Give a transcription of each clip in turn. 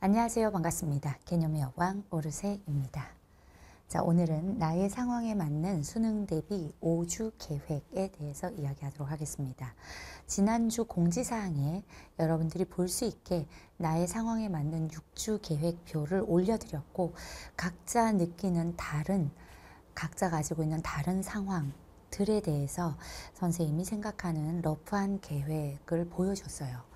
안녕하세요. 반갑습니다. 개념의 여왕 오르세입니다. 자, 오늘은 나의 상황에 맞는 수능 대비 5주 계획에 대해서 이야기하도록 하겠습니다. 지난주 공지사항에 여러분들이 볼 수 있게 나의 상황에 맞는 6주 계획표를 올려드렸고, 각자 느끼는 다른, 각자 가지고 있는 다른 상황, 들에 대해서 선생님이 생각하는 러프한 계획을 보여줬어요.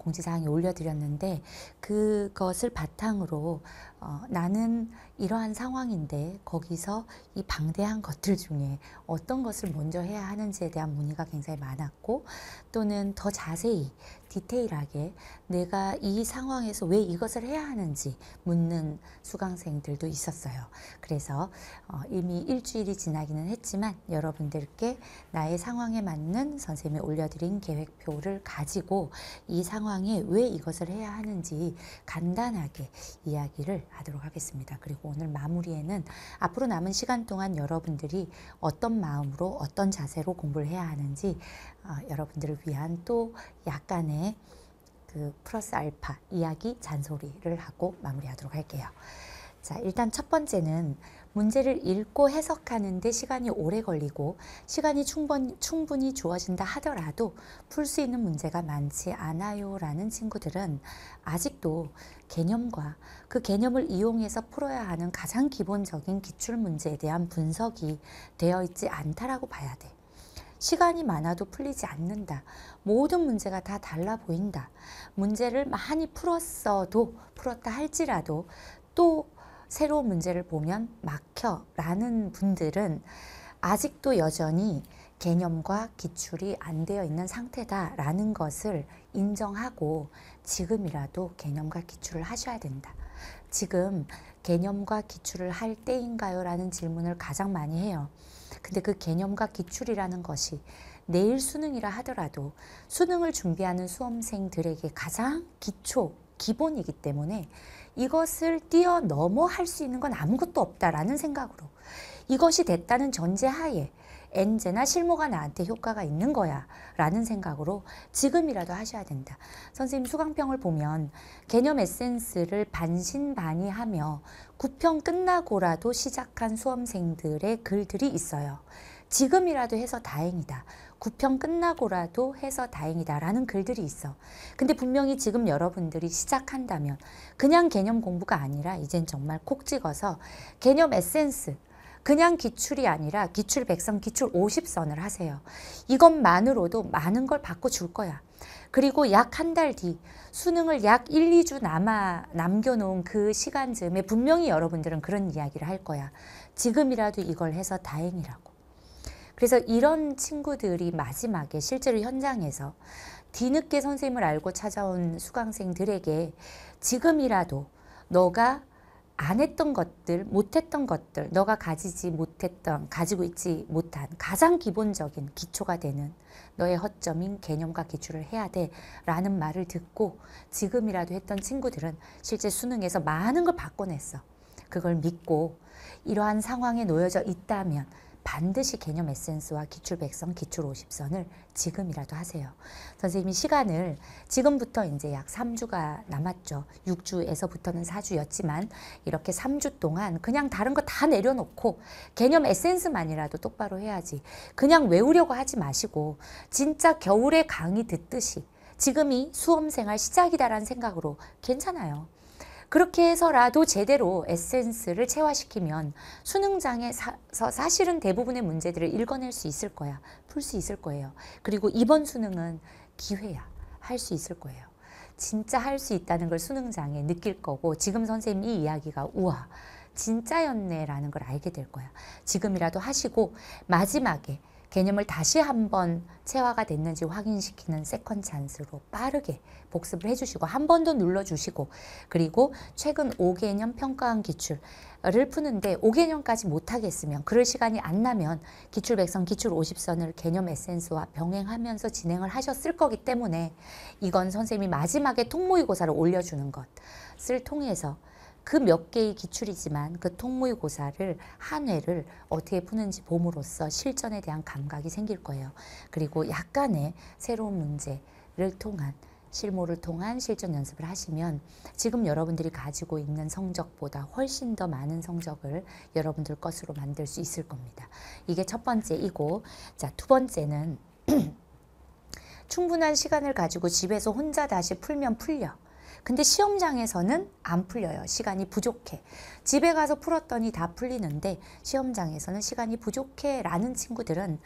공지사항에 올려드렸는데 그것을 바탕으로 어, 나는 이러한 상황인데 거기서 이 방대한 것들 중에 어떤 것을 먼저 해야 하는지에 대한 문의가 굉장히 많았고 또는 더 자세히 디테일하게 내가 이 상황에서 왜 이것을 해야 하는지 묻는 수강생들도 있었어요. 그래서 어, 이미 일주일이 지나기는 했지만 여러분들께 나의 상황에 맞는 선생님이 올려드린 계획표를 가지고 이 상황에 왜 이것을 해야 하는지 간단하게 이야기를 하도록 하겠습니다. 그리고 오늘 마무리에는 앞으로 남은 시간 동안 여러분들이 어떤 마음으로 어떤 자세로 공부를 해야 하는지 어, 여러분들을 위한 또 약간의 네, 그 플러스 알파 이야기 잔소리를 하고 마무리하도록 할게요. 자, 일단 첫 번째는 문제를 읽고 해석하는데 시간이 오래 걸리고 시간이 충분, 충분히 주어진다 하더라도 풀 수 있는 문제가 많지 않아요 라는 친구들은 아직도 개념과 그 개념을 이용해서 풀어야 하는 가장 기본적인 기출문제에 대한 분석이 되어 있지 않다라고 봐야 돼. 시간이 많아도 풀리지 않는다. 모든 문제가 다 달라 보인다. 문제를 많이 풀었어도 풀었다 할지라도 또 새로운 문제를 보면 막혀 라는 분들은 아직도 여전히 개념과 기출이 안 되어 있는 상태다라는 것을 인정하고 지금이라도 개념과 기출을 하셔야 된다. 지금 개념과 기출을 할 때인가요? 라는 질문을 가장 많이 해요. 근데 그 개념과 기출이라는 것이 내일 수능이라 하더라도 수능을 준비하는 수험생들에게 가장 기초, 기본이기 때문에 이것을 뛰어넘어 할 수 있는 건 아무것도 없다라는 생각으로 이것이 됐다는 전제 하에 엔제나 실무가 나한테 효과가 있는 거야 라는 생각으로 지금이라도 하셔야 된다. 선생님 수강평을 보면 개념 에센스를 반신반의하며 구평 끝나고라도 시작한 수험생들의 글들이 있어요. 지금이라도 해서 다행이다. 구평 끝나고라도 해서 다행이다라는 글들이 있어. 근데 분명히 지금 여러분들이 시작한다면 그냥 개념 공부가 아니라 이젠 정말 콕 찍어서 개념 에센스 그냥 기출이 아니라 기출 100선, 기출 50선을 하세요. 이것만으로도 많은 걸 바꿔줄 거야. 그리고 약 한 달 뒤 수능을 약 1, 2주 남아 남겨놓은 그 시간쯤에 분명히 여러분들은 그런 이야기를 할 거야. 지금이라도 이걸 해서 다행이라고. 그래서 이런 친구들이 마지막에 실제로 현장에서 뒤늦게 선생님을 알고 찾아온 수강생들에게 지금이라도 너가 안 했던 것들, 못했던 것들, 너가 가지지 못했던, 가지고 있지 못한 가장 기본적인 기초가 되는 너의 허점인 개념과 기출을 해야 돼 라는 말을 듣고 지금이라도 했던 친구들은 실제 수능에서 많은 걸 바꿔냈어. 그걸 믿고 이러한 상황에 놓여져 있다면 반드시 개념 에센스와 기출 백성 기출 50선을 지금이라도 하세요. 선생님이 시간을 지금부터 이제 약 3주가 남았죠. 6주에서부터는 4주였지만 이렇게 3주 동안 그냥 다른 거 다 내려놓고 개념 에센스만이라도 똑바로 해야지. 그냥 외우려고 하지 마시고 진짜 겨울에 강의 듣듯이 지금이 수험생활 시작이다라는 생각으로 괜찮아요. 그렇게 해서라도 제대로 에센스를 체화시키면 수능장에서 사실은 대부분의 문제들을 읽어낼 수 있을 거야. 풀 수 있을 거예요. 그리고 이번 수능은 기회야. 할 수 있을 거예요. 진짜 할 수 있다는 걸 수능장에 느낄 거고 지금 선생님이 이야기가 우와 진짜였네 라는 걸 알게 될 거야. 지금이라도 하시고 마지막에 개념을 다시 한 번 체화가 됐는지 확인시키는 세컨 찬스로 빠르게 복습을 해주시고 한 번 더 눌러주시고 그리고 최근 5개년 평가한 기출을 푸는데 5개년까지 못하겠으면 그럴 시간이 안 나면 기출 100선, 기출 50선을 개념 에센스와 병행하면서 진행을 하셨을 거기 때문에 이건 선생님이 마지막에 통모의고사를 올려주는 것을 통해서 그몇 개의 기출이지만 그통무의고사를한 회를 어떻게 푸는지 봄으로써 실전에 대한 감각이 생길 거예요. 그리고 약간의 새로운 문제를 통한 실무를 통한 실전 연습을 하시면 지금 여러분들이 가지고 있는 성적보다 훨씬 더 많은 성적을 여러분들 것으로 만들 수 있을 겁니다. 이게 첫 번째이고 자, 두 번째는 충분한 시간을 가지고 집에서 혼자 다시 풀면 풀려. 근데 시험장에서는 안 풀려요. 시간이 부족해. 집에 가서 풀었더니 다 풀리는데 시험장에서는 시간이 부족해 라는 친구들은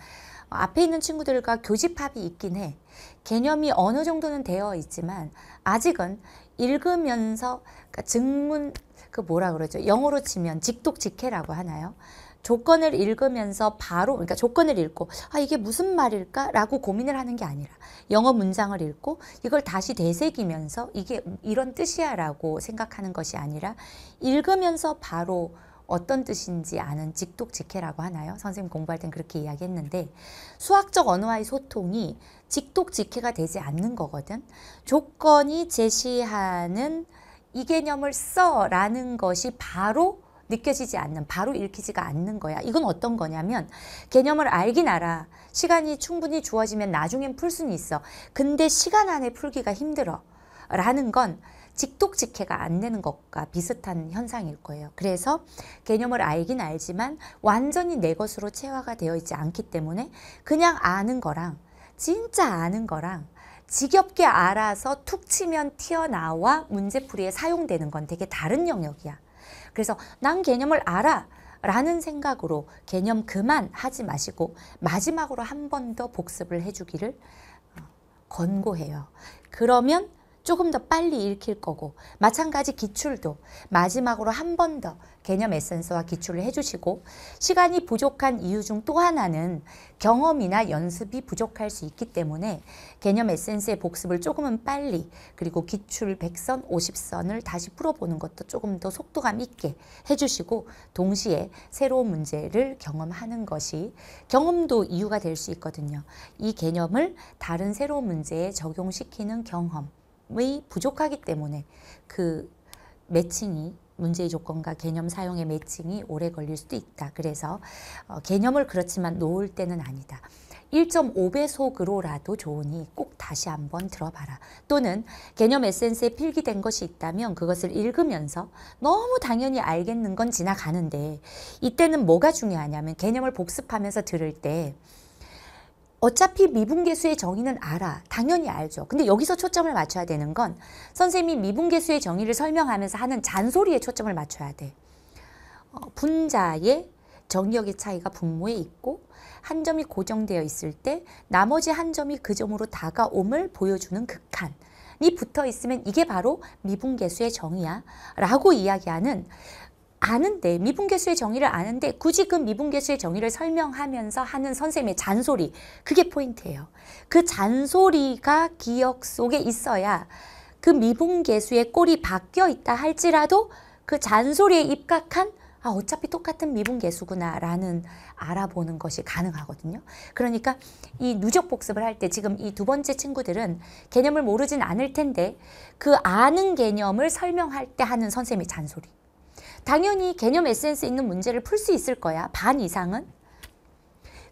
앞에 있는 친구들과 교집합이 있긴 해. 개념이 어느 정도는 되어 있지만 아직은 읽으면서 그러니까 증문 그 뭐라 그러죠? 영어로 치면 직독직해라고 하나요? 조건을 읽으면서 바로 그러니까 조건을 읽고 아 이게 무슨 말일까라고 고민을 하는 게 아니라 영어 문장을 읽고 이걸 다시 되새기면서 이게 이런 뜻이야라고 생각하는 것이 아니라 읽으면서 바로 어떤 뜻인지 아는 직독직해라고 하나요? 선생님 공부할 땐 그렇게 이야기했는데 수학적 언어와의 소통이 직독직해가 되지 않는 거거든. 조건이 제시하는 이 개념을 써라는 것이 바로 느껴지지 않는 바로 읽히지가 않는 거야. 이건 어떤 거냐면 개념을 알긴 알아. 시간이 충분히 주어지면 나중엔 풀 수는 있어. 근데 시간 안에 풀기가 힘들어. 라는 건 직독직해가 안 되는 것과 비슷한 현상일 거예요. 그래서 개념을 알긴 알지만 완전히 내 것으로 체화가 되어 있지 않기 때문에 그냥 아는 거랑 진짜 아는 거랑 지겹게 알아서 툭 치면 튀어나와 문제풀이에 사용되는 건 되게 다른 영역이야. 그래서 난 개념을 알아. 라는 생각으로 개념 그만 하지 마시고 마지막으로 한 번 더 복습을 해주기를 어, 권고해요. 그러면 조금 더 빨리 읽힐 거고 마찬가지 기출도 마지막으로 한 번 더 개념 에센스와 기출을 해주시고 시간이 부족한 이유 중 또 하나는 경험이나 연습이 부족할 수 있기 때문에 개념 에센스의 복습을 조금은 빨리 그리고 기출 100선, 50선을 다시 풀어보는 것도 조금 더 속도감 있게 해주시고 동시에 새로운 문제를 경험하는 것이 경험도 이유가 될 수 있거든요. 이 개념을 다른 새로운 문제에 적용시키는 경험 개념이 부족하기 때문에 그 매칭이 문제의 조건과 개념 사용의 매칭이 오래 걸릴 수도 있다. 그래서 어, 개념을 그렇지만 놓을 때는 아니다. 1.5배속으로라도 좋으니 꼭 다시 한번 들어봐라. 또는 개념 에센스에 필기된 것이 있다면 그것을 읽으면서 너무 당연히 알겠는 건 지나가는데 이때는 뭐가 중요하냐면 개념을 복습하면서 들을 때 어차피 미분계수의 정의는 알아. 당연히 알죠. 근데 여기서 초점을 맞춰야 되는 건 선생님이 미분계수의 정의를 설명하면서 하는 잔소리에 초점을 맞춰야 돼. 어, 분자의 정력의 차이가 분모에 있고 한 점이 고정되어 있을 때 나머지 한 점이 그 점으로 다가옴을 보여주는 극한이 붙어 있으면 이게 바로 미분계수의 정의야 라고 이야기하는 아는데 미분계수의 정의를 아는데 굳이 그 미분계수의 정의를 설명하면서 하는 선생님의 잔소리 그게 포인트예요. 그 잔소리가 기억 속에 있어야 그 미분계수의 꼴이 바뀌어 있다 할지라도 그 잔소리에 입각한 아 어차피 똑같은 미분계수구나 라는 알아보는 것이 가능하거든요. 그러니까 이 누적 복습을 할 때 지금 이 두 번째 친구들은 개념을 모르진 않을 텐데 그 아는 개념을 설명할 때 하는 선생님의 잔소리 당연히 개념 에센스 있는 문제를 풀 수 있을 거야. 반 이상은.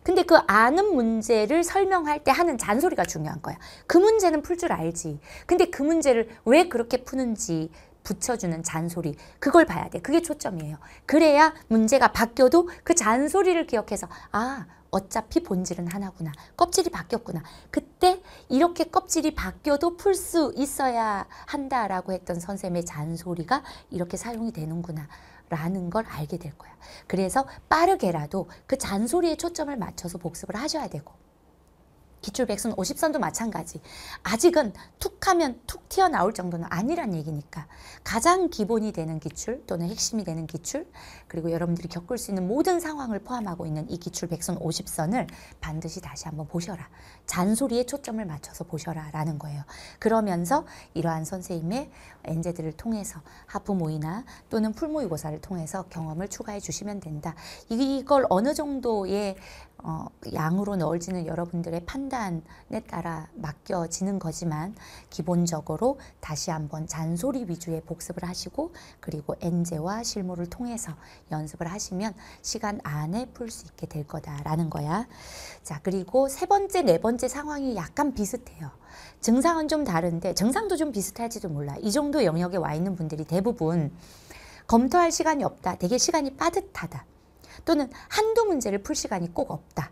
근데 그 아는 문제를 설명할 때 하는 잔소리가 중요한 거야. 그 문제는 풀 줄 알지. 근데 그 문제를 왜 그렇게 푸는지 붙여주는 잔소리 그걸 봐야 돼. 그게 초점이에요. 그래야 문제가 바뀌어도 그 잔소리를 기억해서 아 어차피 본질은 하나구나. 껍질이 바뀌었구나. 그때 이렇게 껍질이 바뀌어도 풀 수 있어야 한다라고 했던 선생님의 잔소리가 이렇게 사용이 되는구나. 라는 걸 알게 될 거야. 그래서 빠르게라도 그 잔소리에 초점을 맞춰서 복습을 하셔야 되고 기출백선 50선도 마찬가지. 아직은 툭 하면 툭 튀어나올 정도는 아니란 얘기니까 가장 기본이 되는 기출 또는 핵심이 되는 기출 그리고 여러분들이 겪을 수 있는 모든 상황을 포함하고 있는 이 기출백선 50선을 반드시 다시 한번 보셔라. 잔소리에 초점을 맞춰서 보셔라 라는 거예요. 그러면서 이러한 선생님의 엔제들을 통해서 하프 모의나 또는 풀모의고사를 통해서 경험을 추가해 주시면 된다. 이걸 어느 정도의 어, 양으로 넣을지는 여러분들의 판단에 따라 맡겨지는 거지만 기본적으로 다시 한번 잔소리 위주의 복습을 하시고 그리고 엔제와 실무를 통해서 연습을 하시면 시간 안에 풀 수 있게 될 거다라는 거야. 자 그리고 세 번째 네 번째 상황이 약간 비슷해요. 증상은 좀 다른데 증상도 좀 비슷할지도 몰라. 이 정도 영역에 와 있는 분들이 대부분 검토할 시간이 없다. 되게 시간이 빠듯하다. 또는 한두 문제를 풀 시간이 꼭 없다.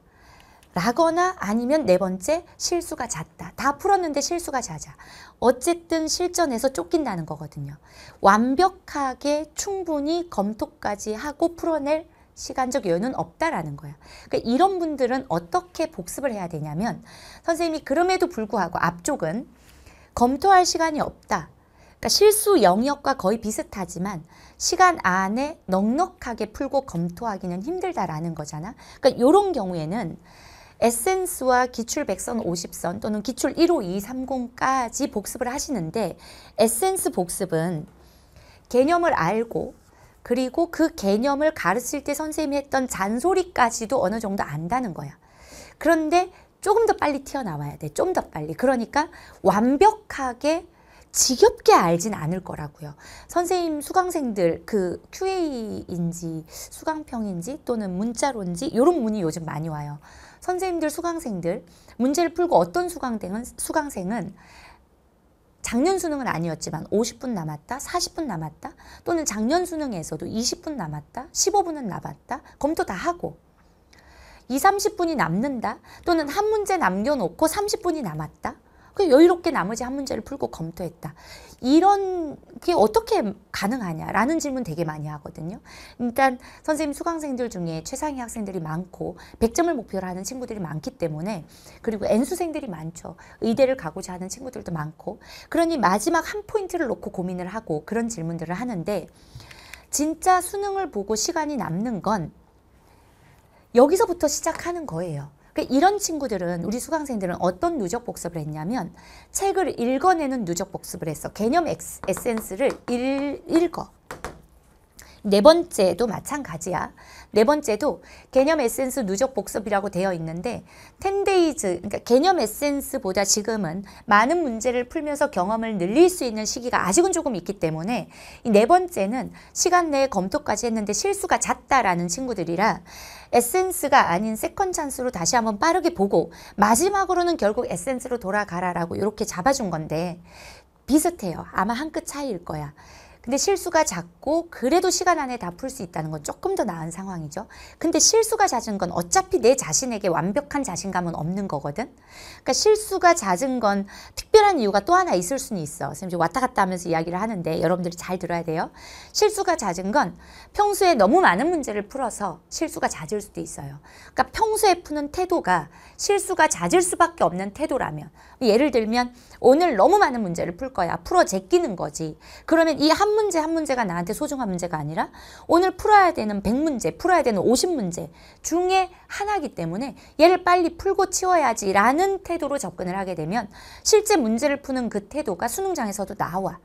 라거나 아니면 네 번째 실수가 잦다. 다 풀었는데 실수가 잦아. 어쨌든 실전에서 쫓긴다는 거거든요. 완벽하게 충분히 검토까지 하고 풀어낼 시간적 여유는 없다라는 거예요 그러니까 이런 분들은 어떻게 복습을 해야 되냐면 선생님이 그럼에도 불구하고 앞쪽은 검토할 시간이 없다. 그러니까 실수 영역과 거의 비슷하지만 시간 안에 넉넉하게 풀고 검토하기는 힘들다라는 거잖아. 그러니까 이런 경우에는 에센스와 기출 100선, 50선 또는 기출 1호, 2, 30까지 복습을 하시는데 에센스 복습은 개념을 알고 그리고 그 개념을 가르칠 때 선생님이 했던 잔소리까지도 어느 정도 안다는 거야. 그런데 조금 더 빨리 튀어나와야 돼. 좀 더 빨리. 그러니까 완벽하게 지겹게 알진 않을 거라고요. 선생님 수강생들 그 QA인지 수강평인지 또는 문자로인지 이런 문이 요즘 많이 와요. 선생님들 수강생들 문제를 풀고 어떤 수강생은 수강생은 작년 수능은 아니었지만 50분 남았다, 40분 남았다, 또는 작년 수능에서도 20분 남았다, 15분은 남았다, 검토 다 하고 2 30분이 남는다, 또는 한 문제 남겨놓고 30분이 남았다, 그 여유롭게 나머지 한 문제를 풀고 검토했다. 이런 게 어떻게 가능하냐라는 질문 되게 많이 하거든요. 일단 선생님 수강생들 중에 최상위 학생들이 많고 100점을 목표로 하는 친구들이 많기 때문에 그리고 N수생들이 많죠. 의대를 가고자 하는 친구들도 많고 그러니 마지막 한 포인트를 놓고 고민을 하고 그런 질문들을 하는데 진짜 수능을 보고 시간이 남는 건 여기서부터 시작하는 거예요. 그러니까 이런 친구들은 우리 수강생들은 어떤 누적 복습을 했냐면 책을 읽어내는 누적 복습을 했어. 개념 에센스를 읽, 읽어. 네 번째도 마찬가지야. 네 번째도 개념 에센스 누적 복습이라고 되어 있는데 10데이즈, 그러니까 개념 에센스보다 지금은 많은 문제를 풀면서 경험을 늘릴 수 있는 시기가 아직은 조금 있기 때문에 네 번째는 시간 내에 검토까지 했는데 실수가 잦다라는 친구들이라 에센스가 아닌 세컨 찬스로 다시 한번 빠르게 보고 마지막으로는 결국 에센스로 돌아가라라고 이렇게 잡아준 건데 비슷해요. 아마 한 끗 차이일 거야. 근데 실수가 작고 그래도 시간 안에 다 풀 수 있다는 건 조금 더 나은 상황이죠. 근데 실수가 잦은 건 어차피 내 자신에게 완벽한 자신감은 없는 거거든. 그러니까 실수가 잦은 건 특별한 이유가 또 하나 있을 수는 있어. 선생님 왔다 갔다 하면서 이야기를 하는데 여러분들이 잘 들어야 돼요. 실수가 잦은 건 평소에 너무 많은 문제를 풀어서 실수가 잦을 수도 있어요. 그러니까 평소에 푸는 태도가 실수가 잦을 수밖에 없는 태도라면 예를 들면 오늘 너무 많은 문제를 풀 거야. 풀어 제끼는 거지. 그러면 이 한 문제 한 문제가 나한테 소중한 문제가 아니라 오늘 풀어야 되는 100문제, 풀어야 되는 50문제 중에 하나이기 때문에 얘를 빨리 풀고 치워야지 라는 태도로 접근을 하게 되면 실제 문제를 푸는 그 태도가 수능장에서도 나와.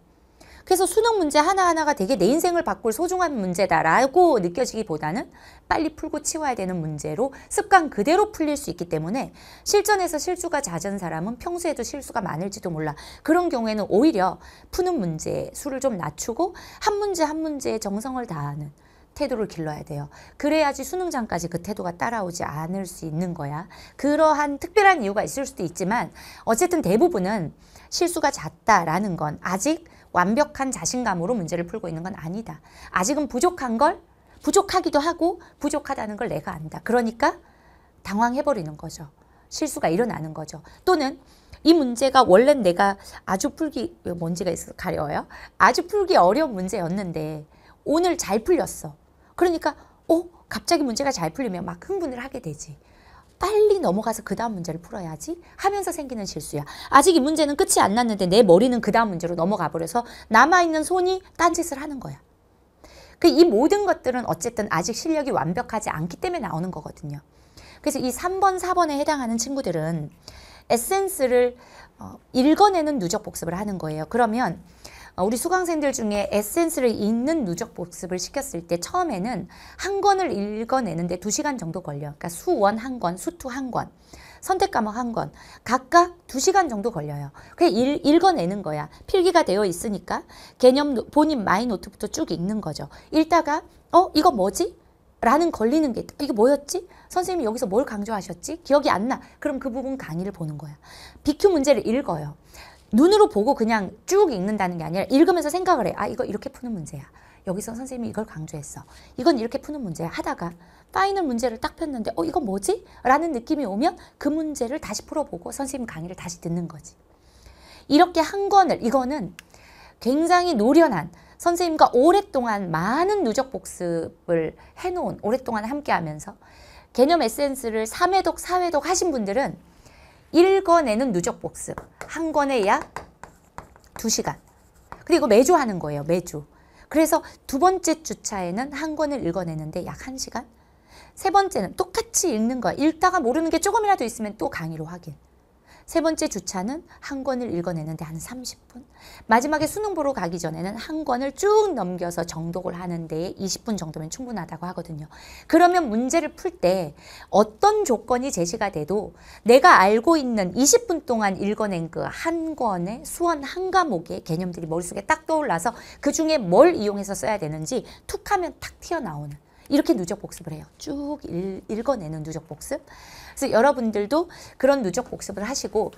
그래서 수능 문제 하나하나가 되게 내 인생을 바꿀 소중한 문제다라고 느껴지기보다는 빨리 풀고 치워야 되는 문제로 습관 그대로 풀릴 수 있기 때문에 실전에서 실수가 잦은 사람은 평소에도 실수가 많을지도 몰라. 그런 경우에는 오히려 푸는 문제 수를 좀 낮추고 한 문제 한 문제에 정성을 다하는 태도를 길러야 돼요. 그래야지 수능장까지 그 태도가 따라오지 않을 수 있는 거야. 그러한 특별한 이유가 있을 수도 있지만 어쨌든 대부분은 실수가 잦다라는 건 아직 완벽한 자신감으로 문제를 풀고 있는 건 아니다. 아직은 부족한 걸 부족하기도 하고 부족하다는 걸 내가 안다. 그러니까 당황해버리는 거죠. 실수가 일어나는 거죠. 또는 이 문제가 원래 내가 아주 풀기 뭔지가 있어 가려워요. 아주 풀기 어려운 문제였는데 오늘 잘 풀렸어. 그러니까 어 갑자기 문제가 잘 풀리면 막 흥분을 하게 되지. 빨리 넘어가서 그 다음 문제를 풀어야지 하면서 생기는 실수야. 아직 이 문제는 끝이 안 났는데 내 머리는 그 다음 문제로 넘어가 버려서 남아있는 손이 딴짓을 하는 거야. 그 이 모든 것들은 어쨌든 아직 실력이 완벽하지 않기 때문에 나오는 거거든요. 그래서 이 3번, 4번에 해당하는 친구들은 에센스를 어, 읽어내는 누적 복습을 하는 거예요. 그러면 아, 우리 수강생들 중에 에센스를 읽는 누적 복습을 시켰을 때 처음에는 한 권을 읽어내는데 두시간 정도 걸려. 그러니까 수원 한 권, 수투 한 권. 선택 과목 한 권, 각각 두시간 정도 걸려요. 그게 일, 읽어내는 거야. 필기가 되어 있으니까 개념 본인 마이 노트부터 쭉 읽는 거죠. 읽다가 어? 이거 뭐지? 라는 걸리는 게 이게 뭐였지? 선생님이 여기서 뭘 강조하셨지? 기억이 안 나. 그럼 그 부분 강의를 보는 거야. BQ 문제를 읽어요. 눈으로 보고 그냥 쭉 읽는다는 게 아니라 읽으면서 생각을 해. 아, 이거 이렇게 푸는 문제야. 여기서 선생님이 이걸 강조했어. 이건 이렇게 푸는 문제야. 하다가 파이널 문제를 딱 폈는데 어, 이건 뭐지? 라는 느낌이 오면 그 문제를 다시 풀어보고 선생님 강의를 다시 듣는 거지. 이렇게 한 권을 이거는 굉장히 노련한 선생님과 오랫동안 많은 누적 복습을 해놓은 오랫동안 함께하면서 개념 에센스를 3회독, 4회독 하신 분들은 읽어내는 누적 복습 한 권에 약 두시간 그리고 매주 하는 거예요. 매주. 그래서 두 번째 주차에는 한 권을 읽어내는데 약 한시간세 번째는 똑같이 읽는 거야. 읽다가 모르는 게 조금이라도 있으면 또 강의로 확인. 세 번째 주차는 한 권을 읽어내는데 한 30분. 마지막에 수능 보러 가기 전에는 한 권을 쭉 넘겨서 정독을 하는데 20분 정도면 충분하다고 하거든요. 그러면 문제를 풀 때 어떤 조건이 제시가 돼도 내가 알고 있는 20분 동안 읽어낸 그 한 권의 수원 한 과목의 개념들이 머릿속에 딱 떠올라서 그 중에 뭘 이용해서 써야 되는지 툭 하면 탁 튀어나오는 이렇게 누적 복습을 해요. 쭉 읽, 어내는 누적 복습. 그래서 여러분들도 그런 누적 복습을 하시고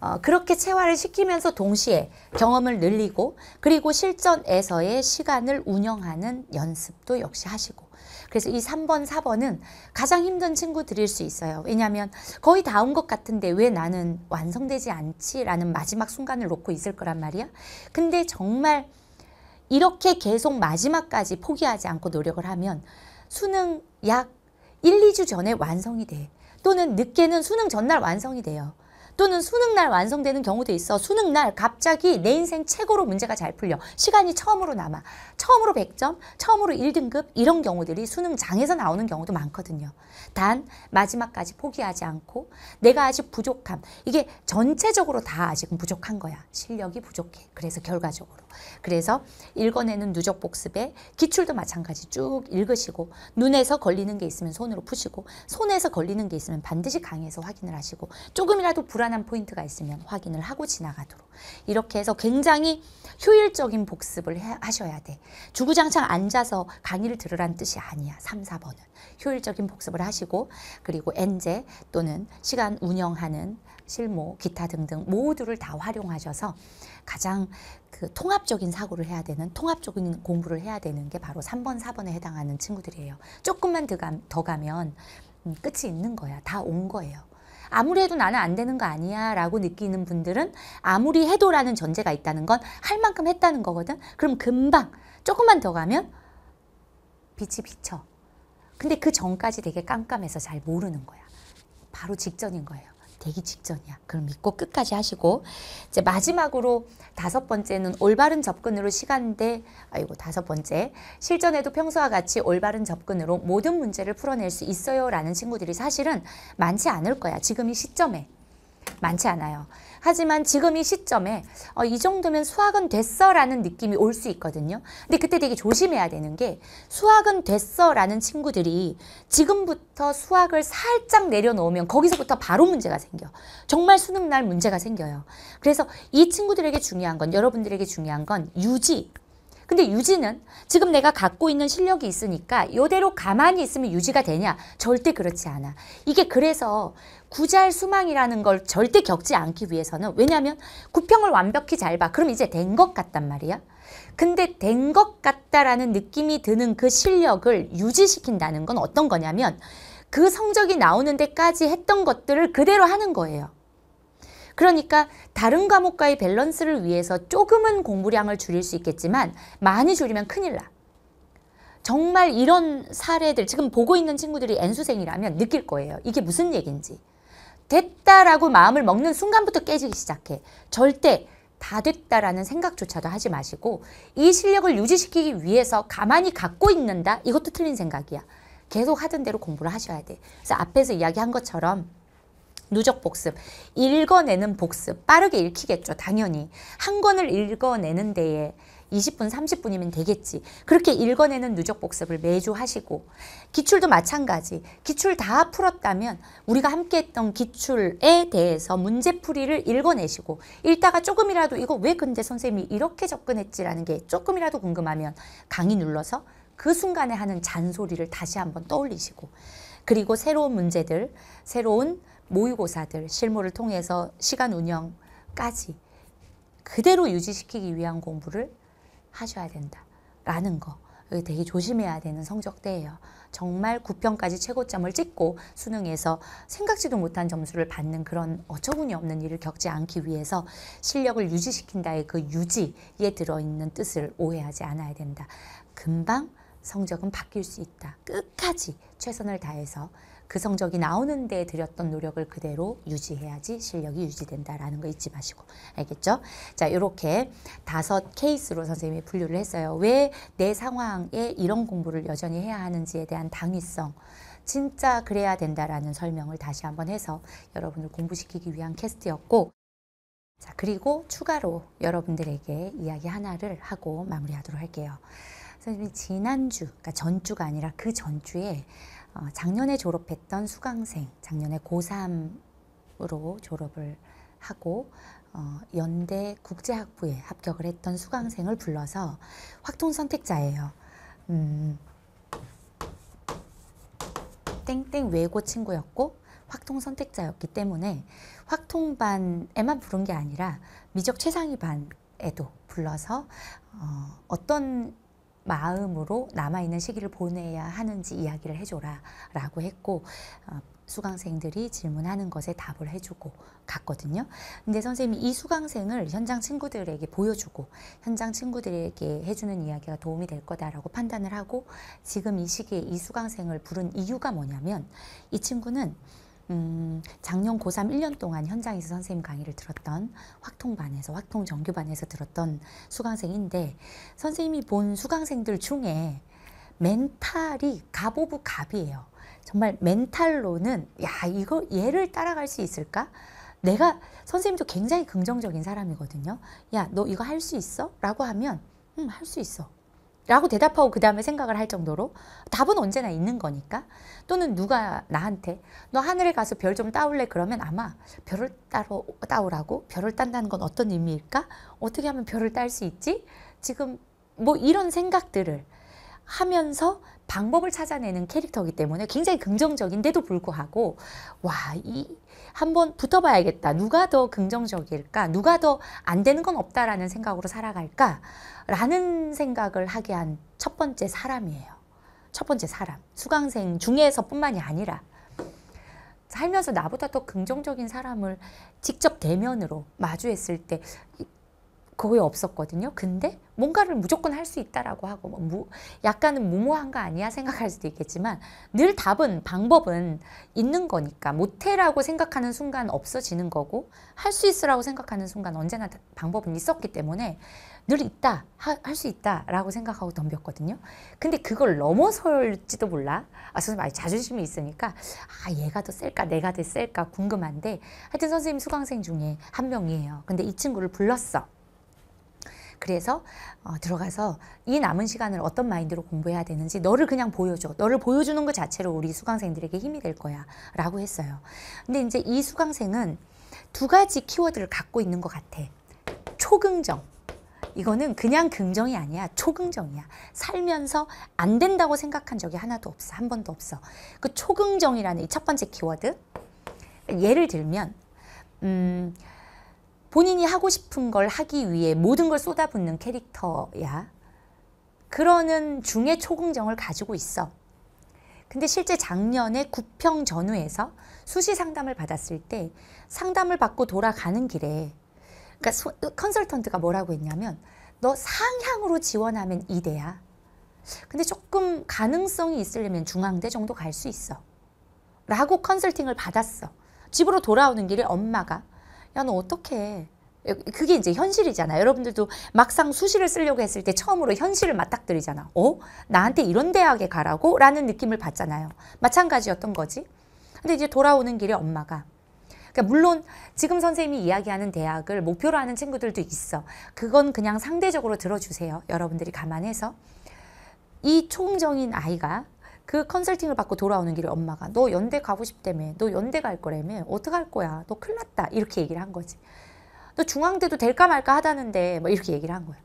어, 그렇게 체화를 시키면서 동시에 경험을 늘리고 그리고 실전에서의 시간을 운영하는 연습도 역시 하시고 그래서 이 3번, 4번은 가장 힘든 친구들일 수 있어요. 왜냐하면 거의 다 온 것 같은데 왜 나는 완성되지 않지? 라는 마지막 순간을 놓고 있을 거란 말이야. 근데 정말 이렇게 계속 마지막까지 포기하지 않고 노력을 하면 수능 약 1, 2주 전에 완성이 돼. 또는 늦게는 수능 전날 완성이 돼요. 또는 수능 날 완성되는 경우도 있어. 수능 날 갑자기 내 인생 최고로 문제가 잘 풀려. 시간이 처음으로 남아. 처음으로 100점, 처음으로 1등급 이런 경우들이 수능장에서 나오는 경우도 많거든요. 단 마지막까지 포기하지 않고 내가 아직 부족함. 이게 전체적으로 다 아직은 부족한 거야. 실력이 부족해. 그래서 결과적으로. 그래서 읽어내는 누적 복습에 기출도 마찬가지 쭉 읽으시고 눈에서 걸리는 게 있으면 손으로 푸시고 손에서 걸리는 게 있으면 반드시 강의에서 확인을 하시고 조금이라도 불안한 포인트가 있으면 확인을 하고 지나가도록 이렇게 해서 굉장히 효율적인 복습을 하셔야 돼. 주구장창 앉아서 강의를 들으란 뜻이 아니야. 3, 4번은. 효율적인 복습을 하시고 그리고 엔제 또는 시간 운영하는 실무, 기타 등등 모두를 다 활용하셔서 가장 그 통합적인 사고를 해야 되는 통합적인 공부를 해야 되는 게 바로 3번, 4번에 해당하는 친구들이에요. 조금만 더, 가, 더 가면 음, 끝이 있는 거야. 다 온 거예요. 아무리 해도 나는 안 되는 거 아니야 라고 느끼는 분들은 아무리 해도라는 전제가 있다는 건 할 만큼 했다는 거거든. 그럼 금방 조금만 더 가면 빛이 비쳐. 근데 그 전까지 되게 깜깜해서 잘 모르는 거야. 바로 직전인 거예요. 되기 직전이야. 그럼 믿고 끝까지 하시고 이제 마지막으로 다섯 번째는 올바른 접근으로 시간 대 아이고 다섯 번째 실전에도 평소와 같이 올바른 접근으로 모든 문제를 풀어낼 수 있어요 라는 친구들이 사실은 많지 않을 거야. 지금 이 시점에 많지 않아요. 하지만 지금 이 시점에 어, 이 정도면 수학은 됐어 라는 느낌이 올 수 있거든요. 근데 그때 되게 조심해야 되는 게 수학은 됐어 라는 친구들이 지금부터 수학을 살짝 내려놓으면 거기서부터 바로 문제가 생겨. 정말 수능 날 문제가 생겨요. 그래서 이 친구들에게 중요한 건 여러분들에게 중요한 건 유지, 근데 유지는 지금 내가 갖고 있는 실력이 있으니까 이대로 가만히 있으면 유지가 되냐? 절대 그렇지 않아. 이게 그래서 구잘 수망이라는 걸 절대 겪지 않기 위해서는 왜냐하면 구평을 완벽히 잘 봐. 그럼 이제 된 것 같단 말이야. 근데 된 것 같다라는 느낌이 드는 그 실력을 유지시킨다는 건 어떤 거냐면 그 성적이 나오는 데까지 했던 것들을 그대로 하는 거예요. 그러니까 다른 과목과의 밸런스를 위해서 조금은 공부량을 줄일 수 있겠지만 많이 줄이면 큰일 나. 정말 이런 사례들 지금 보고 있는 친구들이 N수생이라면 느낄 거예요. 이게 무슨 얘기인지. 됐다라고 마음을 먹는 순간부터 깨지기 시작해. 절대 다 됐다라는 생각조차도 하지 마시고 이 실력을 유지시키기 위해서 가만히 갖고 있는다? 이것도 틀린 생각이야. 계속 하던 대로 공부를 하셔야 돼. 그래서 앞에서 이야기한 것처럼 누적 복습, 읽어내는 복습, 빠르게 읽히겠죠, 당연히. 한 권을 읽어내는 데에 20분, 30분이면 되겠지. 그렇게 읽어내는 누적 복습을 매주 하시고 기출도 마찬가지. 기출 다 풀었다면 우리가 함께 했던 기출에 대해서 문제풀이를 읽어내시고 읽다가 조금이라도 이거 왜 근데 선생님이 이렇게 접근했지라는 게 조금이라도 궁금하면 강의 눌러서 그 순간에 하는 잔소리를 다시 한번 떠올리시고 그리고 새로운 문제들, 새로운 모의고사들, 실무를 통해서 시간 운영까지 그대로 유지시키기 위한 공부를 하셔야 된다라는 거. 되게 조심해야 되는 성적대예요. 정말 9평까지 최고점을 찍고 수능에서 생각지도 못한 점수를 받는 그런 어처구니 없는 일을 겪지 않기 위해서 실력을 유지시킨다의 그 유지에 들어있는 뜻을 오해하지 않아야 된다. 금방 성적은 바뀔 수 있다. 끝까지 최선을 다해서 그 성적이 나오는 데드렸던 노력을 그대로 유지해야지 실력이 유지된다라는 거 잊지 마시고 알겠죠? 자 이렇게 다섯 케이스로 선생님이 분류를 했어요. 왜 내 상황에 이런 공부를 여전히 해야 하는지에 대한 당위성 진짜 그래야 된다라는 설명을 다시 한번 해서 여러분을 공부시키기 위한 캐스트였고 자 그리고 추가로 여러분들에게 이야기 하나를 하고 마무리하도록 할게요. 선생님이 지난주, 그러니까 전주가 아니라 그 전주에 어, 작년에 졸업했던 수강생, 작년에 고3으로 졸업을 하고 어, 연대 국제학부에 합격을 했던 수강생을 불러서 확통 선택자예요. 음, 땡땡 외고 친구였고 확통 선택자였기 때문에 확통반에만 부른 게 아니라 미적 최상위 반에도 불러서 어, 어떤 마음으로 남아있는 시기를 보내야 하는지 이야기를 해줘라 라고 했고 어, 수강생들이 질문하는 것에 답을 해주고 갔거든요. 근데 선생님이 이 수강생을 현장 친구들에게 보여주고 현장 친구들에게 해주는 이야기가 도움이 될 거다라고 판단을 하고 지금 이 시기에 이 수강생을 부른 이유가 뭐냐면 이 친구는 음, 작년 고3 1년 동안 현장에서 선생님 강의를 들었던 확통반에서 확통 정규반에서 들었던 수강생인데 선생님이 본 수강생들 중에 멘탈이 갑 오브 갑이에요. 정말 멘탈로는 야 이거 얘를 따라갈 수 있을까? 내가 선생님도 굉장히 긍정적인 사람이거든요. 야 너 이거 할 수 있어? 라고 하면 음, 할 수 있어. 라고 대답하고 그 다음에 생각을 할 정도로 답은 언제나 있는 거니까 또는 누가 나한테 너 하늘에 가서 별 좀 따올래 그러면 아마 별을 따로 따오라고 별을 딴다는 건 어떤 의미일까 어떻게 하면 별을 딸 수 있지 지금 뭐 이런 생각들을 하면서 방법을 찾아내는 캐릭터이기 때문에 굉장히 긍정적인데도 불구하고 와 이 한번 붙어봐야겠다 누가 더 긍정적일까 누가 더 안 되는 건 없다라는 생각으로 살아갈까라는 생각을 하게 한 첫 번째 사람이에요. 첫 번째 사람 수강생 중에서뿐만이 아니라 살면서 나보다 더 긍정적인 사람을 직접 대면으로 마주했을 때 거의 없었거든요. 근데 뭔가를 무조건 할 수 있다라고 하고 뭐 무, 약간은 무모한 거 아니야 생각할 수도 있겠지만 늘 답은 방법은 있는 거니까 못해라고 생각하는 순간 없어지는 거고 할 수 있으라고 생각하는 순간 언제나 방법은 있었기 때문에 늘 있다 할 수 있다라고 생각하고 덤볐거든요. 근데 그걸 넘어설지도 몰라. 아 선생님 아 자존심이 있으니까 아 얘가 더 셀까 내가 더 셀까 궁금한데 하여튼 선생님 수강생 중에 한 명이에요. 근데 이 친구를 불렀어. 그래서 어, 들어가서 이 남은 시간을 어떤 마인드로 공부해야 되는지 너를 그냥 보여줘. 너를 보여주는 것 자체로 우리 수강생들에게 힘이 될 거야. 라고 했어요. 근데 이제 이 수강생은 두 가지 키워드를 갖고 있는 것 같아. 초긍정. 이거는 그냥 긍정이 아니야. 초긍정이야. 살면서 안 된다고 생각한 적이 하나도 없어. 한 번도 없어. 그 초긍정이라는 이 첫 번째 키워드. 예를 들면, 음, 본인이 하고 싶은 걸 하기 위해 모든 걸 쏟아붓는 캐릭터야. 그러는 중에 초긍정을 가지고 있어. 근데 실제 작년에 구평 전후에서 수시 상담을 받았을 때 상담을 받고 돌아가는 길에 그러니까 소, 컨설턴트가 뭐라고 했냐면 너 상향으로 지원하면 이대야. 근데 조금 가능성이 있으려면 중앙대 정도 갈 수 있어. 라고 컨설팅을 받았어. 집으로 돌아오는 길에 엄마가 야너 어떻게 그게 이제 현실이잖아. 여러분들도 막상 수시를 쓰려고 했을 때 처음으로 현실을 맞닥뜨리잖아. 어? 나한테 이런 대학에 가라고? 라는 느낌을 받잖아요. 마찬가지였던 거지. 근데 이제 돌아오는 길에 엄마가 그러니까 물론 지금 선생님이 이야기하는 대학을 목표로 하는 친구들도 있어. 그건 그냥 상대적으로 들어주세요. 여러분들이 감안해서. 이 초응정인 아이가 그 컨설팅을 받고 돌아오는 길에 엄마가 너 연대 가고 싶다며 너 연대 갈 거라며 어떻게 할 거야 너 큰일 났다 이렇게 얘기를 한 거지 너 중앙대도 될까 말까 하다는데 뭐 이렇게 얘기를 한 거야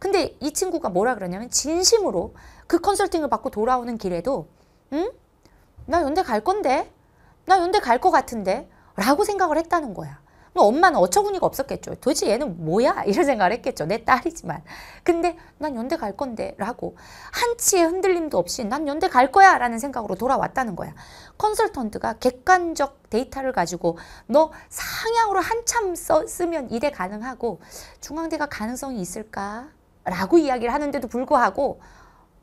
근데 이 친구가 뭐라 그러냐면 진심으로 그 컨설팅을 받고 돌아오는 길에도 응? 나 연대 갈 건데 나 연대 갈 것 같은데 라고 생각을 했다는 거야 뭐 엄마는 어처구니가 없었겠죠. 도대체 얘는 뭐야? 이런 생각을 했겠죠. 내 딸이지만. 근데 난 연대 갈 건데 라고 한치의 흔들림도 없이 난 연대 갈 거야 라는 생각으로 돌아왔다는 거야. 컨설턴트가 객관적 데이터를 가지고 너 상향으로 한참 써, 쓰면 이래 가능하고 중앙대가 가능성이 있을까? 라고 이야기를 하는데도 불구하고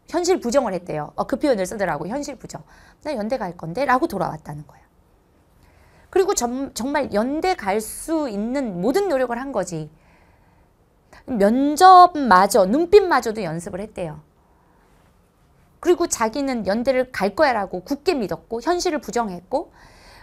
현실 부정을 했대요. 어, 그 표현을 쓰더라고. 현실 부정. 나 연대 갈 건데 라고 돌아왔다는 거야. 그리고 점, 정말 연대 갈 수 있는 모든 노력을 한 거지. 면접마저 눈빛마저도 연습을 했대요. 그리고 자기는 연대를 갈 거야라고 굳게 믿었고 현실을 부정했고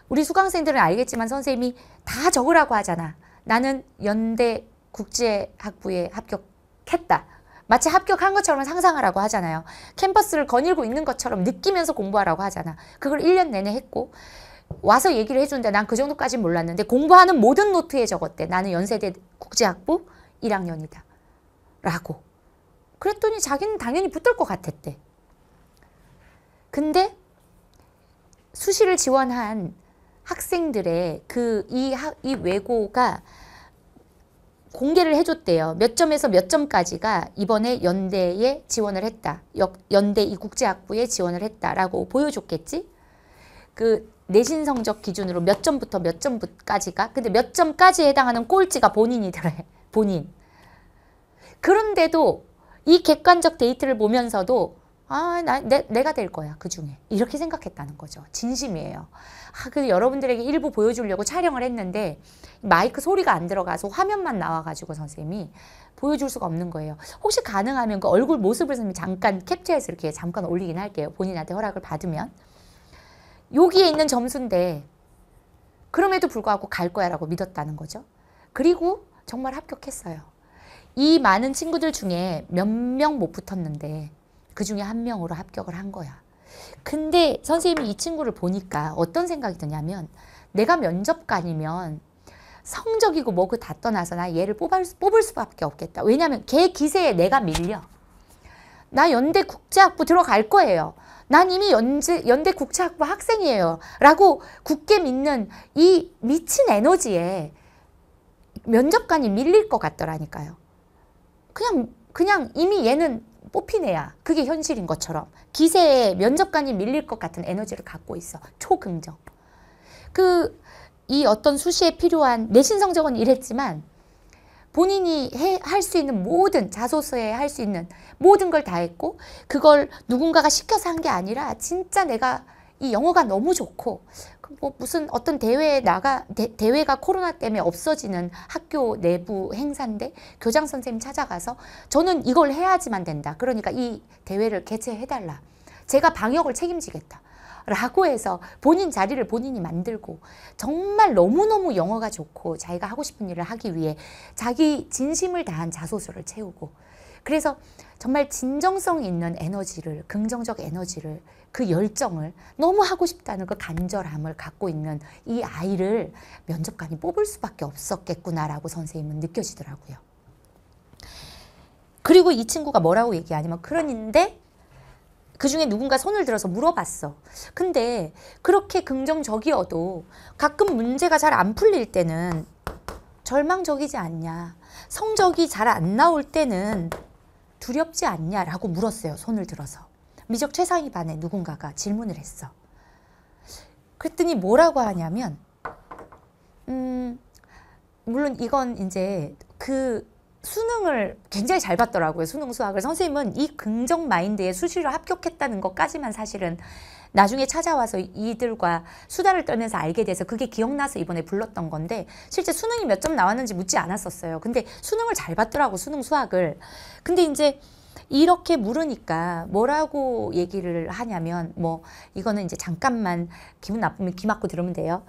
우리 수강생들은 알겠지만 선생님이 다 적으라고 하잖아. 나는 연대 국제학부에 합격했다. 마치 합격한 것처럼 상상하라고 하잖아요. 캠퍼스를 거닐고 있는 것처럼 느끼면서 공부하라고 하잖아. 그걸 1년 내내 했고 와서 얘기를 해준는난그 정도까진 몰랐는데 공부하는 모든 노트에 적었대. 나는 연세대 국제학부 1학년이다. 라고. 그랬더니 자기는 당연히 붙을 것 같았대. 근데 수시를 지원한 학생들의 그이 이 외고가 공개를 해줬대요. 몇 점에서 몇 점까지가 이번에 연대에 지원을 했다. 역, 연대 이 국제학부에 지원을 했다라고 보여줬겠지? 그 내신 성적 기준으로 몇 점부터 몇 점까지가 근데 몇 점까지 해당하는 꼴찌가 본인이더래 본인 그런데도 이 객관적 데이트를 보면서도 아, 나, 내, 내가 될 거야, 그 중에. 이렇게 생각했다는 거죠. 진심이에요. 아, 그래서 여러분들에게 일부 보여주려고 촬영을 했는데, 마이크 소리가 안 들어가서 화면만 나와가지고 선생님이 보여줄 수가 없는 거예요. 혹시 가능하면 그 얼굴 모습을 선생님이 잠깐 캡처해서 이렇게 잠깐 올리긴 할게요. 본인한테 허락을 받으면. 여기에 있는 점수인데 그럼에도 불구하고 갈 거야 라고 믿었다는 거죠. 그리고 정말 합격했어요. 이 많은 친구들 중에 몇 명 못 붙었는데 그 중에 한 명으로 합격을 한 거야. 근데 선생님이 이 친구를 보니까 어떤 생각이 드냐면 내가 면접관이면 성적이고 뭐고 그 다 떠나서 나 얘를 뽑을, 뽑을 수밖에 없겠다. 왜냐하면 걔 기세에 내가 밀려. 나 연대 국제학부 들어갈 거예요. 난 이미 연재, 연대 국제학부 학생이에요. 라고 굳게 믿는 이 미친 에너지에 면접관이 밀릴 것 같더라니까요. 그냥, 그냥 이미 얘는 뽑힌 애야. 그게 현실인 것처럼. 기세에 면접관이 밀릴 것 같은 에너지를 갖고 있어. 초긍정. 그, 이 어떤 수시에 필요한 내신 성적은 이랬지만 본인이 할 수 있는 모든 자소서에 할 수 있는 모든 걸 다 했고 그걸 누군가가 시켜서 한 게 아니라 진짜 내가 이 영어가 너무 좋고 그 뭐 무슨 어떤 대회에 나가 대, 대회가 코로나 때문에 없어지는 학교 내부 행사인데 교장 선생님 찾아가서 저는 이걸 해야지만 된다. 그러니까 이 대회를 개최해 달라. 제가 방역을 책임지겠다. 라고 해서 본인 자리를 본인이 만들고 정말 너무너무 영어가 좋고 자기가 하고 싶은 일을 하기 위해 자기 진심을 다한 자소서를 채우고 그래서 정말 진정성 있는 에너지를 긍정적 에너지를 그 열정을 너무 하고 싶다는 그 간절함을 갖고 있는 이 아이를 면접관이 뽑을 수밖에 없었겠구나라고 선생님은 느껴지더라고요. 그리고 이 친구가 뭐라고 얘기하냐면 그런데 그 중에 누군가 손을 들어서 물어봤어. 근데 그렇게 긍정적이어도 가끔 문제가 잘 안 풀릴 때는 절망적이지 않냐. 성적이 잘 안 나올 때는 두렵지 않냐라고 물었어요. 손을 들어서. 미적 최상위 반에 누군가가 질문을 했어. 그랬더니 뭐라고 하냐면 음 물론 이건 이제 그 수능을 굉장히 잘 봤더라고요. 수능 수학을. 선생님은 이 긍정 마인드에 수시로 합격했다는 것까지만 사실은 나중에 찾아와서 이들과 수다를 떨면서 알게 돼서 그게 기억나서 이번에 불렀던 건데 실제 수능이 몇 점 나왔는지 묻지 않았었어요. 근데 수능을 잘 봤더라고 수능 수학을. 근데 이제 이렇게 물으니까 뭐라고 얘기를 하냐면 뭐 이거는 이제 잠깐만 기분 나쁘면 귀 막고 들으면 돼요.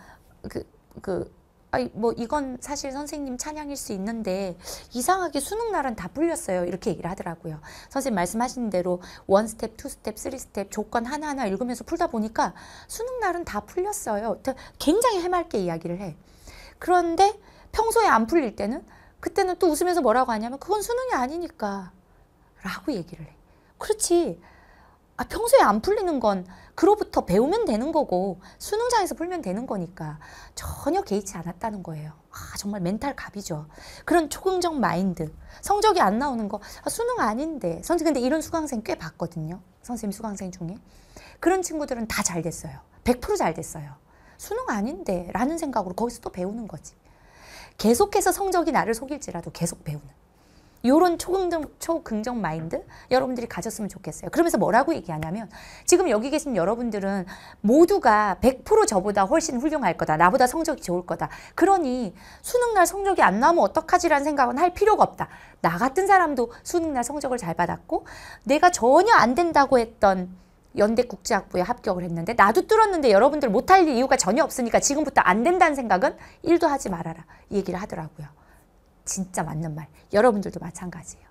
그, 그 아이 뭐 이건 사실 선생님 찬양일 수 있는데 이상하게 수능 날은 다 불렸어요. 이렇게 얘기를 하더라고요. 선생님 말씀하신 대로 원 스텝, 투 스텝, 쓰리 스텝 조건 하나하나 읽으면서 풀다 보니까 수능 날은 다 풀렸어요. 굉장히 해맑게 이야기를 해. 그런데 평소에 안 풀릴 때는 그때는 또 웃으면서 뭐라고 하냐면 그건 수능이 아니니까 라고 얘기를 해. 그렇지. 아, 평소에 안 풀리는 건 그로부터 배우면 되는 거고 수능장에서 풀면 되는 거니까 전혀 개의치 않았다는 거예요. 아 정말 멘탈 갑이죠. 그런 초긍정 마인드. 성적이 안 나오는 거 아, 수능 아닌데 선생님 근데 이런 수강생 꽤 봤거든요. 선생님 수강생 중에. 그런 친구들은 다 잘 됐어요. 100%잘 됐어요. 수능 아닌데 라는 생각으로 거기서 또 배우는 거지. 계속해서 성적이 나를 속일지라도 계속 배우는. 요런 초긍정, 초긍정 마인드 여러분들이 가졌으면 좋겠어요. 그러면서 뭐라고 얘기하냐면 지금 여기 계신 여러분들은 모두가 100% 저보다 훨씬 훌륭할 거다. 나보다 성적이 좋을 거다. 그러니 수능날 성적이 안 나오면 어떡하지라는 생각은 할 필요가 없다. 나 같은 사람도 수능날 성적을 잘 받았고 내가 전혀 안 된다고 했던 연대 국제학부에 합격을 했는데 나도 뚫었는데 여러분들 못할 이유가 전혀 없으니까 지금부터 안 된다는 생각은 일도 하지 말아라. 얘기를 하더라고요. 진짜 맞는 말. 여러분들도 마찬가지예요.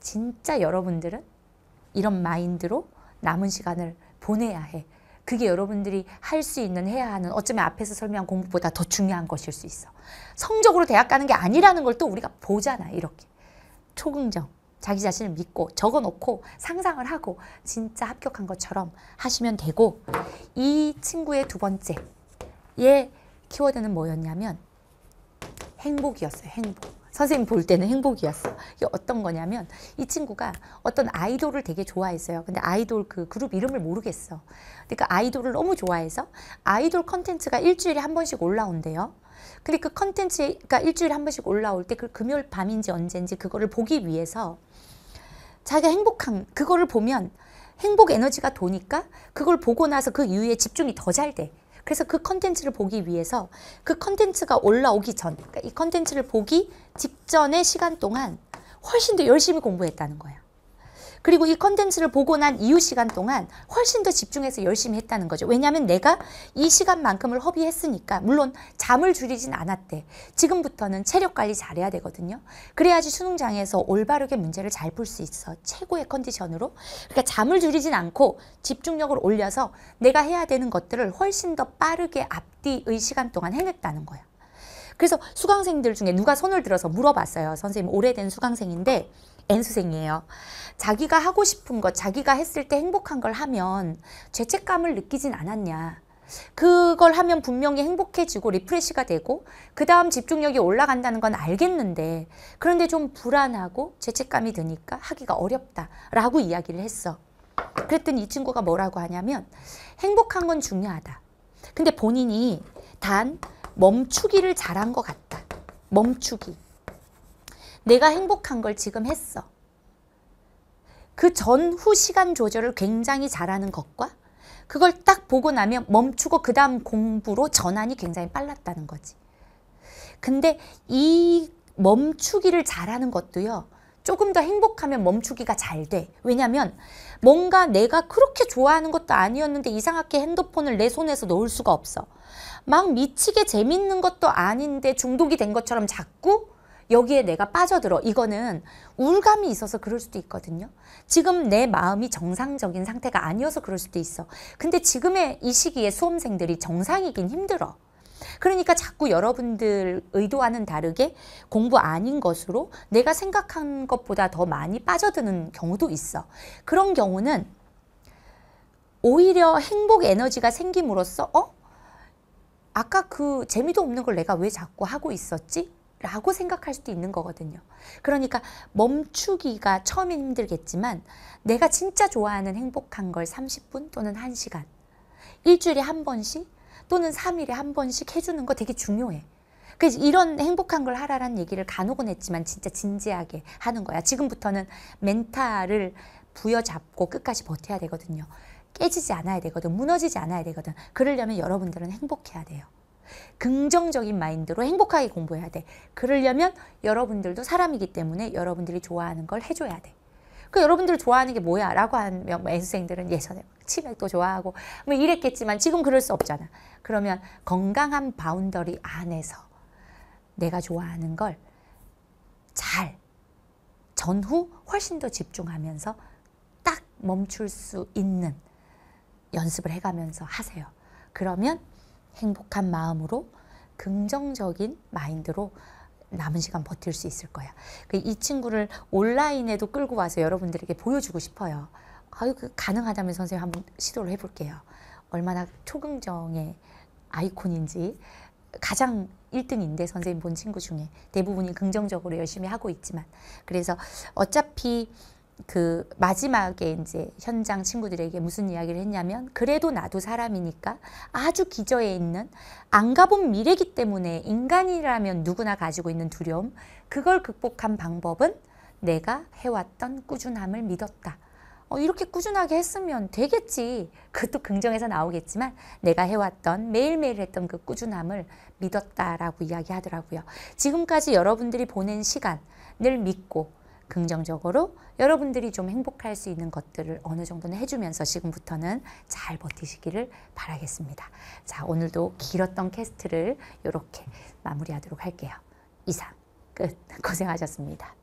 진짜 여러분들은 이런 마인드로 남은 시간을 보내야 해. 그게 여러분들이 할 수 있는 해야 하는 어쩌면 앞에서 설명한 공부보다 더 중요한 것일 수 있어. 성적으로 대학 가는 게 아니라는 걸 또 우리가 보잖아. 이렇게. 초긍정. 자기 자신을 믿고 적어놓고 상상을 하고 진짜 합격한 것처럼 하시면 되고 이 친구의 두 번째 얘 키워드는 뭐였냐면 행복이었어요. 행복. 선생님 볼 때는 행복이었어. 이게 어떤 거냐면 이 친구가 어떤 아이돌을 되게 좋아했어요. 근데 아이돌 그 그룹 이름을 모르겠어. 그러니까 아이돌을 너무 좋아해서 아이돌 컨텐츠가 일주일에 한 번씩 올라온대요. 근데 그 컨텐츠가 일주일에 한 번씩 올라올 때 그 금요일 밤인지 언젠지 그거를 보기 위해서 자기가 행복한 그거를 보면 행복 에너지가 도니까 그걸 보고 나서 그 이후에 집중이 더 잘 돼. 그래서 그 컨텐츠를 보기 위해서 그 컨텐츠가 올라오기 전, 그러니까 이 컨텐츠를 보기 직전의 시간 동안 훨씬 더 열심히 공부했다는 거예요. 그리고 이 컨텐츠를 보고 난 이후 시간 동안 훨씬 더 집중해서 열심히 했다는 거죠. 왜냐하면 내가 이 시간만큼을 허비했으니까 물론 잠을 줄이진 않았대. 지금부터는 체력 관리 잘해야 되거든요. 그래야지 수능장에서 올바르게 문제를 잘 풀 수 있어. 최고의 컨디션으로. 그러니까 잠을 줄이진 않고 집중력을 올려서 내가 해야 되는 것들을 훨씬 더 빠르게 앞뒤의 시간 동안 해냈다는 거야. 그래서 수강생들 중에 누가 손을 들어서 물어봤어요. 선생님 오래된 수강생인데 N수생이에요. 자기가 하고 싶은 것, 자기가 했을 때 행복한 걸 하면 죄책감을 느끼진 않았냐. 그걸 하면 분명히 행복해지고 리프레시가 되고 그 다음 집중력이 올라간다는 건 알겠는데 그런데 좀 불안하고 죄책감이 드니까 하기가 어렵다 라고 이야기를 했어. 그랬더니 이 친구가 뭐라고 하냐면 행복한 건 중요하다. 근데 본인이 단 멈추기를 잘한 것 같다. 멈추기. 내가 행복한 걸 지금 했어. 그 전후 시간 조절을 굉장히 잘하는 것과 그걸 딱 보고 나면 멈추고 그 다음 공부로 전환이 굉장히 빨랐다는 거지. 근데 이 멈추기를 잘하는 것도요. 조금 더 행복하면 멈추기가 잘 돼. 왜냐면 뭔가 내가 그렇게 좋아하는 것도 아니었는데 이상하게 핸드폰을 내 손에서 놓을 수가 없어. 막 미치게 재밌는 것도 아닌데 중독이 된 것처럼 자꾸 여기에 내가 빠져들어 이거는 우울감이 있어서 그럴 수도 있거든요. 지금 내 마음이 정상적인 상태가 아니어서 그럴 수도 있어. 근데 지금의 이 시기에 수험생들이 정상이긴 힘들어. 그러니까 자꾸 여러분들 의도와는 다르게 공부 아닌 것으로 내가 생각한 것보다 더 많이 빠져드는 경우도 있어. 그런 경우는 오히려 행복 에너지가 생김으로써 어? 아까 그 재미도 없는 걸 내가 왜 자꾸 하고 있었지? 라고 생각할 수도 있는 거거든요. 그러니까 멈추기가 처음엔 힘들겠지만 내가 진짜 좋아하는 행복한 걸 30분 또는 1시간, 일주일에 한 번씩 또는 3일에 한 번씩 해주는 거 되게 중요해. 그래서 이런 행복한 걸 하라라는 얘기를 간혹은 했지만 진짜 진지하게 하는 거야. 지금부터는 멘탈을 부여잡고 끝까지 버텨야 되거든요. 깨지지 않아야 되거든. 무너지지 않아야 되거든. 그러려면 여러분들은 행복해야 돼요. 긍정적인 마인드로 행복하게 공부해야 돼. 그러려면 여러분들도 사람이기 때문에 여러분들이 좋아하는 걸 해줘야 돼. 그 여러분들 좋아하는 게 뭐야? 라고 하면 애수생들은 예전에 치맥도 좋아하고 뭐 이랬겠지만 지금 그럴 수 없잖아. 그러면 건강한 바운더리 안에서 내가 좋아하는 걸 잘 전후 훨씬 더 집중하면서 딱 멈출 수 있는 연습을 해가면서 하세요. 그러면 행복한 마음으로 긍정적인 마인드로 남은 시간 버틸 수 있을 거야. 그 이 친구를 온라인에도 끌고 와서 여러분들에게 보여주고 싶어요. 아유, 그 가능하다면 선생님 한번 시도를 해볼게요. 얼마나 초긍정의 아이콘인지 가장 1등인데 선생님 본 친구 중에 대부분이 긍정적으로 열심히 하고 있지만 그래서 어차피 그 마지막에 이제 현장 친구들에게 무슨 이야기를 했냐면 그래도 나도 사람이니까 아주 기저에 있는 안 가본 미래기 때문에 인간이라면 누구나 가지고 있는 두려움 그걸 극복한 방법은 내가 해왔던 꾸준함을 믿었다. 어, 이렇게 꾸준하게 했으면 되겠지. 그것도 긍정에서 나오겠지만 내가 해왔던 매일매일 했던 그 꾸준함을 믿었다라고 이야기하더라고요. 지금까지 여러분들이 보낸 시간 을 믿고 긍정적으로 여러분들이 좀 행복할 수 있는 것들을 어느 정도는 해주면서 지금부터는 잘 버티시기를 바라겠습니다. 자, 오늘도 길었던 캐스트를 이렇게 마무리하도록 할게요. 이상 끝. 고생하셨습니다.